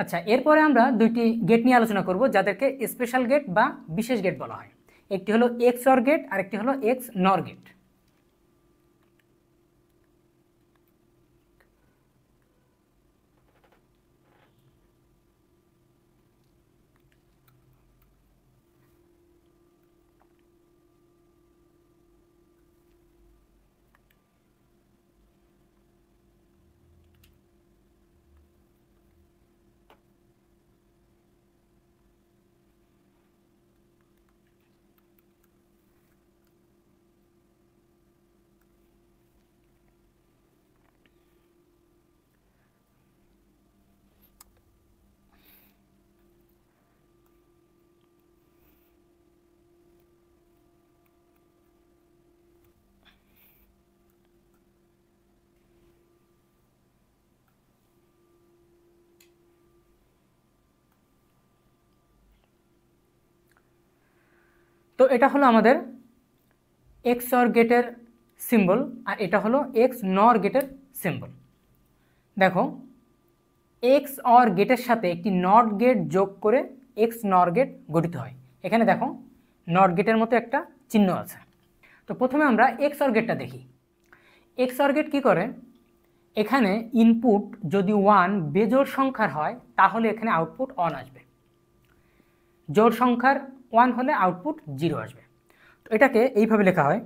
আচ্ছা এরপরে আমরা দুইটি গেট নিয়ে আলোচনা করব যাদেরকে স্পেশাল গেট বা বিশেষ গেট বলা হয় একটি হলো এক্স অর গেট আর একটি হলো এক্স নর গেট তো এটা হলো আমাদের এক্স অর গেটের সিম্বল আর এটা হলো এক্স নর গেটের সিম্বল দেখো এক্স অর গেটের সাথে একটি নট গেট যোগ করে এক্স নর গেট গঠিত হয় এখানে দেখো নট গেটের মতো একটা চিহ্ন আছে তো প্রথমে আমরা এক্স অর গেটটা দেখি এক্স অর গেট কী করে এখানে ইনপুট যদি ওয়ান বেজোর সংখ্যার হয় তাহলে এখানে আউটপুট অন আসবে জোর সংখ্যার ওয়ান হলে আউটপুট জিরো আসবে তো এটাকে এইভাবে লেখা হয়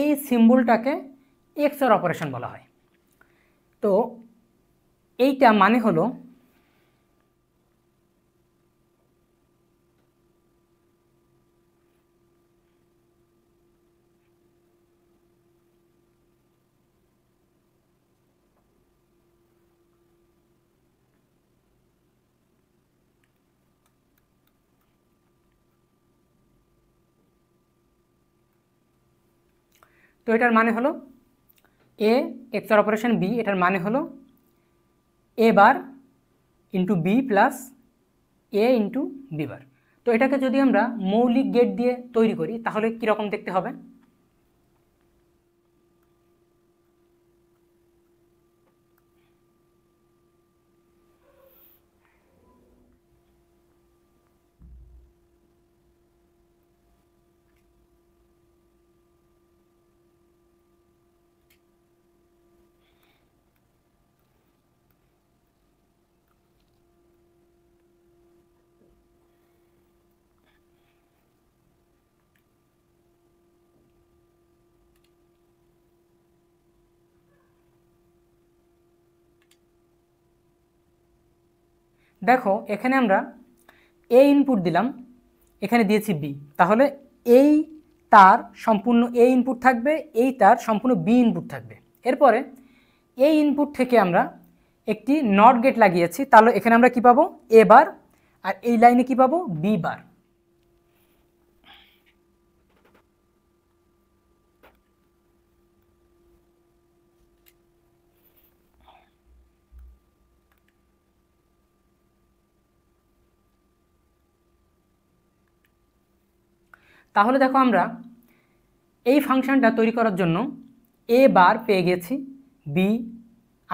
এই সিম্বলটাকে এক্সর এর অপারেশন বলা হয় তো এইটা মানে হলো তো এটার মানে হলো এ এক্সর অপারেশন বি এটার মানে হলো A bar into B plus A into B bar তো এটাকে যদি আমরা মৌলিক গেট দিয়ে তৈরি করি তাহলে কীরকম দেখতে হবে দেখো এখানে আমরা এ ইনপুট দিলাম এখানে দিয়েছি বি তাহলে এই তার সম্পূর্ণ এ ইনপুট থাকবে এই তার সম্পূর্ণ বি ইনপুট থাকবে এরপরে এই ইনপুট থেকে আমরা একটি নট গেট লাগিয়েছি তাহলে এখানে আমরা কি পাবো এ বার আর এই লাইনে কি পাবো বি বার তাহলে দেখো আমরা এই ফাংশানটা তৈরি করার জন্য এ বার পেয়ে গেছি বি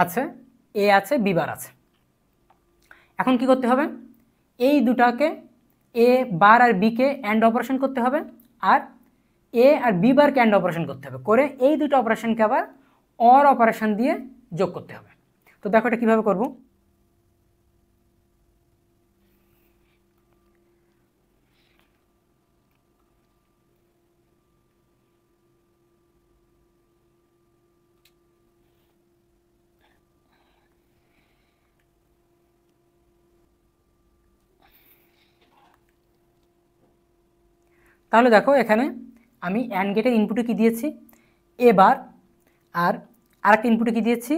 আছে এ আছে বি বার আছে এখন কি করতে হবে এই দুটাকে এ বার আর বিকে অ্যান্ড অপারেশন করতে হবে আর এ আর বি বারকে অ্যান্ড অপারেশন করতে হবে করে এই দুটো অপারেশনকে আবার অর অপারেশন দিয়ে যোগ করতে হবে তো দেখো এটা কীভাবে করবো তাহলে দেখো এখানে আমি অ্যান্ড গেটের ইনপুটে কী দিয়েছি এ বার আর আরেকটা ইনপুটে কী দিয়েছি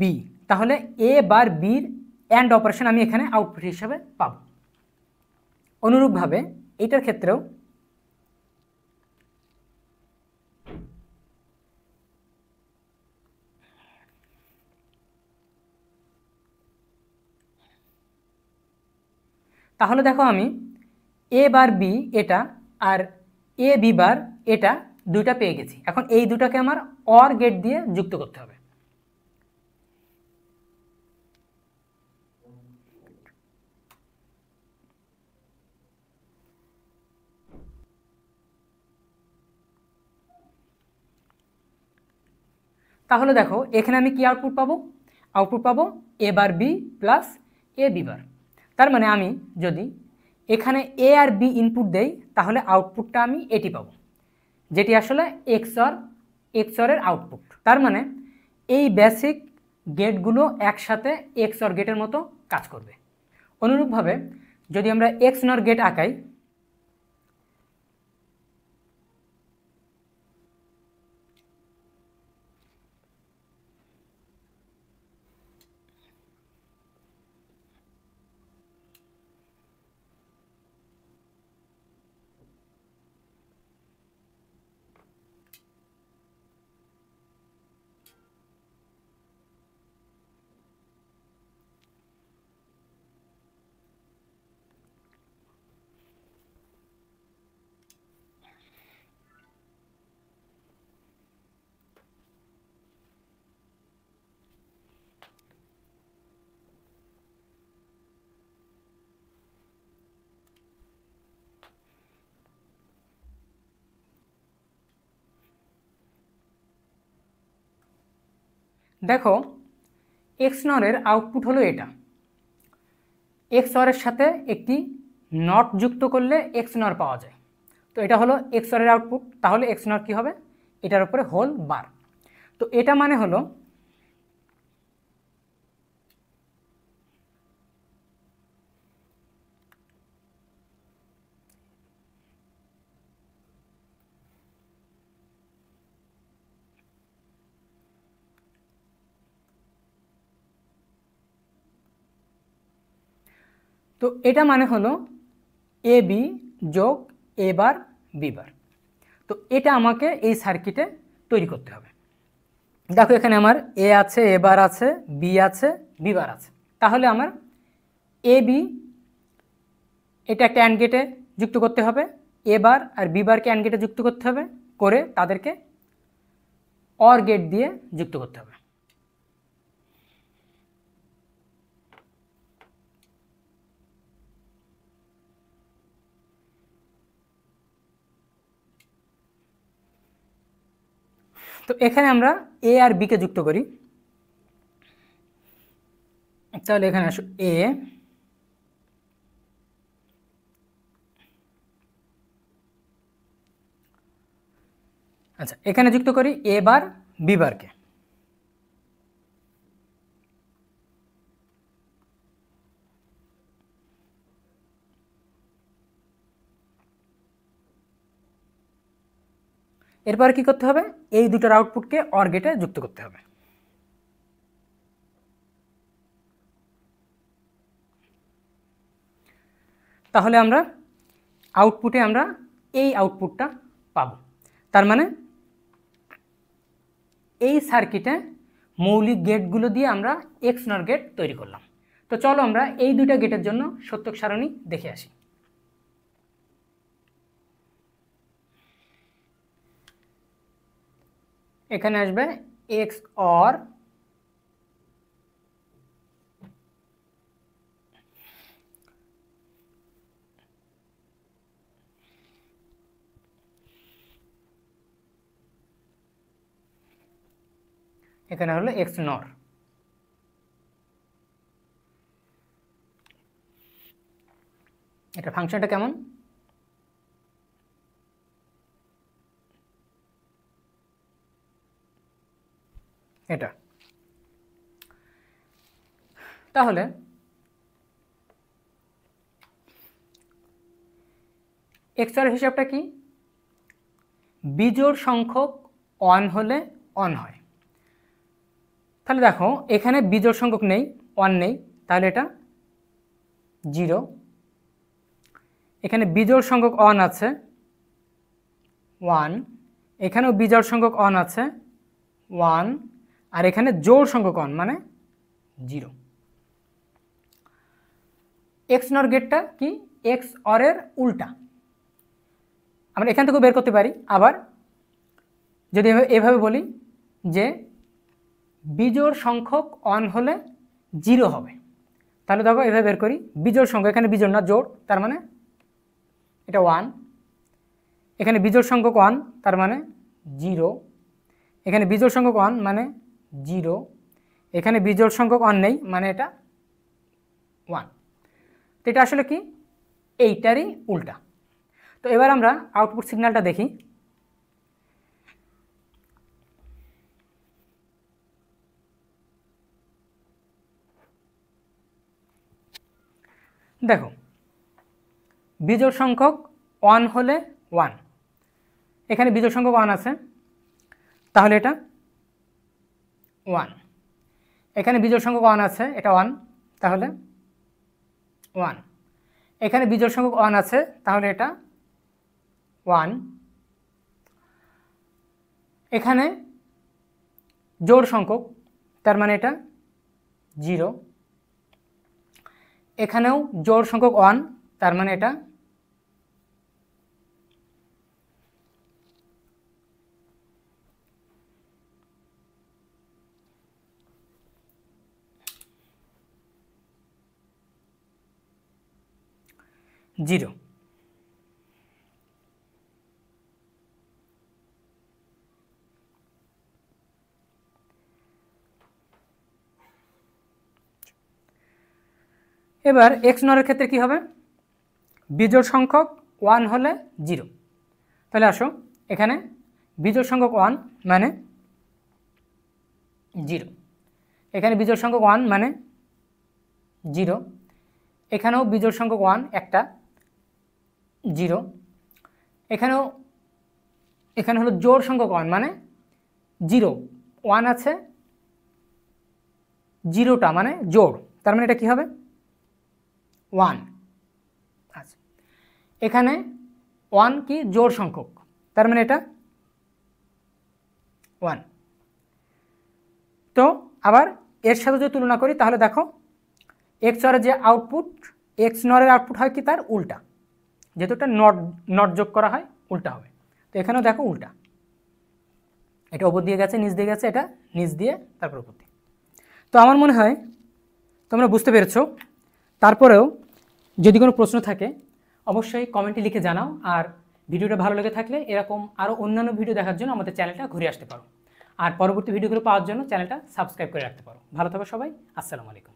বি তাহলে এ বার বির অ্যান্ড অপারেশন আমি এখানে আউটপুট হিসাবে পাব অনুরূপভাবে এইটার ক্ষেত্রেও তাহলে দেখো আমি এ বার বি এটা আর এ বি বার এটা দুইটা পেয়ে গেছি এখন এই দুটাকে আমার অর গেট দিয়ে যুক্ত করতে হবে তাহলে দেখো এখানে আমি কি আউটপুট পাবো আউটপুট পাবো A bar B plus A B bar তার মানে আমি যদি এখানে এ আর বি ইনপুট দেই তাহলে আউটপুটটা আমি এটি পাব যেটি আসলে এক্সর এক্সরের আউটপুট তার মানে এই বেসিক গেটগুলো একসাথে এক্সর গেটের মতো কাজ করবে অনুরূপভাবে যদি আমরা এক্স নর গেট আঁকাই দেখো এক্স নরের আউটপুট হলো এটা এক্স অরের সাথে একটি নট যুক্ত করলে এক্স নর পাওয়া যায় তো এটা হলো এক্স অরের আউটপুট তাহলে এক্স নর কী হবে এটার উপরে হোল বার তো এটা মানে হলো তো এটা মানে হলো এ বি যোগ এ বার বি বার তো এটা আমাকে এই সার্কিটে তৈরি করতে হবে দেখো এখানে আমার এ আছে এ বার আছে বি আছে বি বার আছে তাহলে আমার এ বি এটা একটা অ্যান্ড গেটে যুক্ত করতে হবে এ বার আর বি বারকে অ্যান্ড গেটে যুক্ত করতে হবে করে তাদেরকে অর গেট দিয়ে যুক্ত করতে হবে তো এখানে আমরা এ আর বিকে যুক্ত করি তাহলে এখানে আসো এ আচ্ছা এখানে যুক্ত করি এ বার বি এরপরে কি করতে হবে এই দুটোর আউটপুটকে অর গেটে যুক্ত করতে হবে তাহলে আমরা আউটপুটে আমরা এই আউটপুটটা পাব তার মানে এই সার্কিটে মৌলিক গেটগুলো দিয়ে আমরা এক্স নর গেট তৈরি করলাম তো চলো আমরা এই দুইটা গেটের জন্য সত্যক সারণী দেখে আসি এখানে আসবে এক্স অর এখানে হলো এক্স নর এটা ফাংশনটা কেমন এটা তাহলে এক্সার হিসাবটা কি বিজোড় সংখ্যক অন হলে অন হয় তাহলে দেখো এখানে বিজোড় সংখ্যক নেই অন নেই তাহলে এটা জিরো এখানে বিজোড় সংখ্যক অন আছে ওয়ান এখানেও বিজোড় সংখ্যক অন আছে ওয়ান আর এখানে জোর সংখ্যক অন মানে জিরো এক্স নর গেটটা কি এক্স অরের উল্টা আমরা এখান থেকেও বের করতে পারি আবার যদি এভাবে বলি যে বিজোড় সংখ্যক অন হলে জিরো হবে তাহলে দেখো এভাবে বের করি বিজোড় সংখ্যক এখানে বিজোড় না জোর তার মানে এটা ওয়ান এখানে বিজোড় সংখ্যক অন তার মানে জিরো এখানে বিজোড় সংখ্যক অন মানে জিরো এখানে বিজোড় সংখ্যক অন নেই মানে এটা ওয়ান তো এটা আসলে কি এইটারই উল্টা তো এবার আমরা আউটপুট সিগন্যালটা দেখি দেখো বিজোড় সংখ্যক ওয়ান হলে ওয়ান এখানে বিজোড় সংখ্যক ওয়ান আছে তাহলে এটা ওয়ান এখানে বিজোড় সংখ্যক ওয়ান আছে এটা ওয়ান তাহলে ওয়ান এখানে বিজোড় সংখ্যক ওয়ান আছে তাহলে এটা ওয়ান এখানে জোড় সংখ্যক তার মানে এটা জিরো এখানেও জোড় সংখ্যক ওয়ান তার মানে এটা জিরো এবার এক্স নরের ক্ষেত্রে কি হবে বিজোড় সংখ্যক ওয়ান হলে জিরো তাহলে আসো এখানে বিজোড় সংখ্যক ওয়ান মানে জিরো এখানে বিজোড় সংখ্যক ওয়ান মানে জিরো এখানেও বিজোড় সংখ্যক ওয়ান একটা জিরো এখানেও এখানে হলো জোর সংখ্যক ওয়ান মানে জিরো ওয়ান আছে জিরোটা মানে জোর তার মানে এটা কী হবে ওয়ান আচ্ছা এখানে ওয়ান কি জোর সংখ্যক তার মানে এটা ওয়ান তো আবার এর সাথে যদি তুলনা করি তাহলে দেখো এক্স যে আউটপুট এক্স নরের আউটপুট হয় কি তার উল্টা যেহেতু এটা নট নট যোগ করা হয় উল্টা হবে তো এখানেও দেখো উল্টা এটা ওপর দিয়ে গেছে নিচ দিয়ে গেছে এটা নিচ দিয়ে তারপর ওপর দিয়ে তো আমার মনে হয় তোমরা বুঝতে পেরেছ তারপরেও যদি কোনো প্রশ্ন থাকে অবশ্যই কমেন্টে লিখে জানাও আর ভিডিওটা ভালো লেগে থাকলে এরকম আরও অন্যান্য ভিডিও দেখার জন্য আমাদের চ্যানেলটা ঘুরে আসতে পারো আর পরবর্তী ভিডিওগুলো পাওয়ার জন্য চ্যানেলটা সাবস্ক্রাইব করে রাখতে পারো ভালো থাকো সবাই আসসালামু আলাইকুম